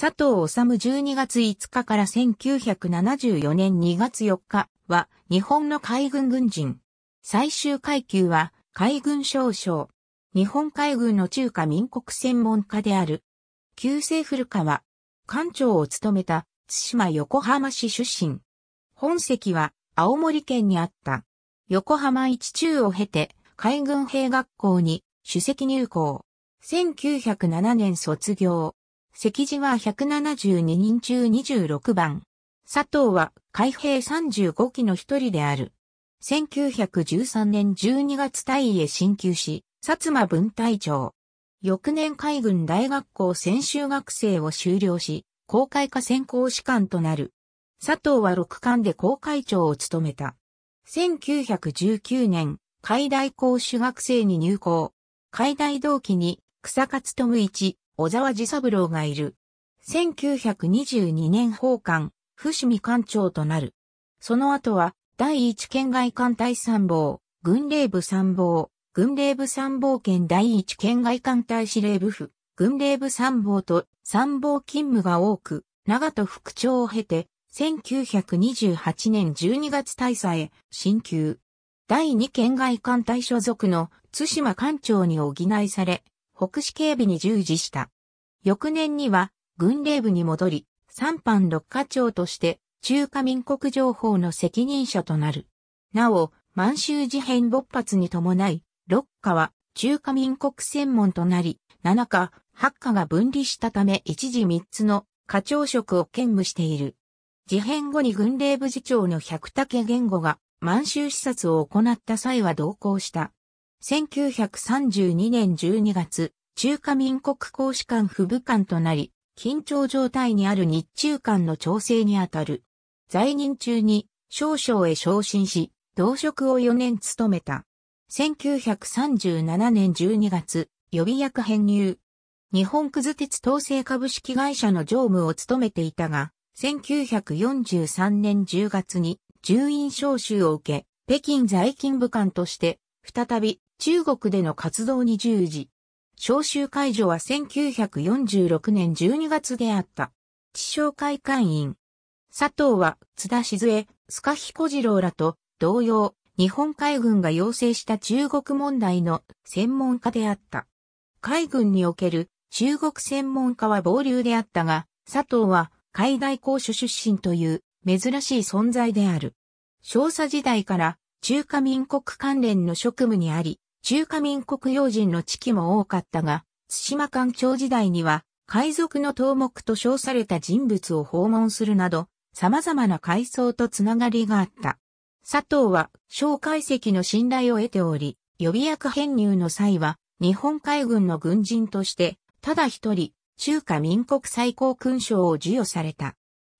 佐藤治12月5日から1974年2月4日は日本の海軍軍人。最終階級は海軍少将。日本海軍の中華民国専門家である。旧府古川。艦長を務めた津島横浜市出身。本籍は青森県にあった。横浜一中を経て海軍兵学校に首席入校。1907年卒業。席次は172人中26番。佐藤は海兵35期の一人である。1913年12月大へ進級し、薩摩分隊長。翌年海軍大学校専修学生を修了し、公開化専攻士官となる。佐藤は6官で公会長を務めた。1919年、海大公主学生に入校。海大同期に草勝智一、小沢治三郎がいる。1922年奉還、伏見艦長となる。その後は、第一県外艦隊参謀、軍令部参謀、軍令部参謀兼第一県外艦隊司令部府、軍令部参謀と参謀勤務が多く、長戸副長を経て、1928年12月大佐へ、進級。第二県外艦隊所属の津島艦長に補いされ、北市警備に従事した。翌年には軍令部に戻り、三班六課長として中華民国情報の責任者となる。なお、満州事変勃発に伴い、六課は中華民国専門となり、七課、八課が分離したため一時三つの課長職を兼務している。事変後に軍令部次長の百武言語が満州視察を行った際は同行した。1932年12月、中華民国公使館副部官となり、緊張状態にある日中間の調整にあたる。在任中に少々へ昇進し、同職を4年務めた。1937年12月、予備役編入。日本くず鉄統制株式会社の常務を務めていたが、1943年10月に、住院召集を受け、北京在勤部官として、再び中国での活動に従事。召集解除は1946年12月であった。地商会会員。佐藤は津田静江、塚彦次郎らと同様、日本海軍が要請した中国問題の専門家であった。海軍における中国専門家は暴流であったが、佐藤は海外公所出身という珍しい存在である。少佐時代から中華民国関連の職務にあり、中華民国要人の地域も多かったが、対馬官庁時代には、海賊の頭目と称された人物を訪問するなど、様々な階層とつながりがあった。佐藤は、蒋介石の信頼を得ており、予備役編入の際は、日本海軍の軍人として、ただ一人、中華民国最高勲章を授与された。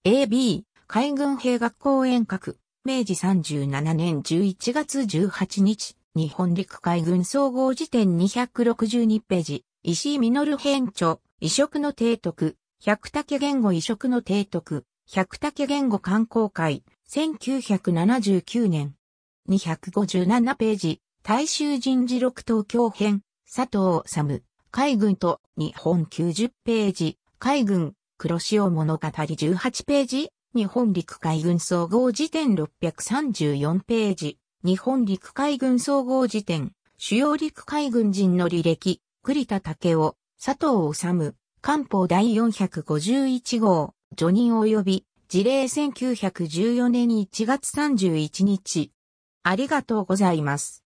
AB、海軍兵学校演隔、明治37年11月18日、日本陸海軍総合辞典262ページ、石井稔編著、移植の提督、百武言語移植の提督、百武言語観光会、1979年。257ページ、大衆人事録東京編、佐藤治、海軍と日本90ページ、海軍、黒潮物語18ページ、日本陸海軍総合辞典634ページ、日本陸海軍総合辞典、主要陸海軍人の履歴、栗田武雄、佐藤治、官報第451号、除任及び、事例1914年1月31日。ありがとうございます。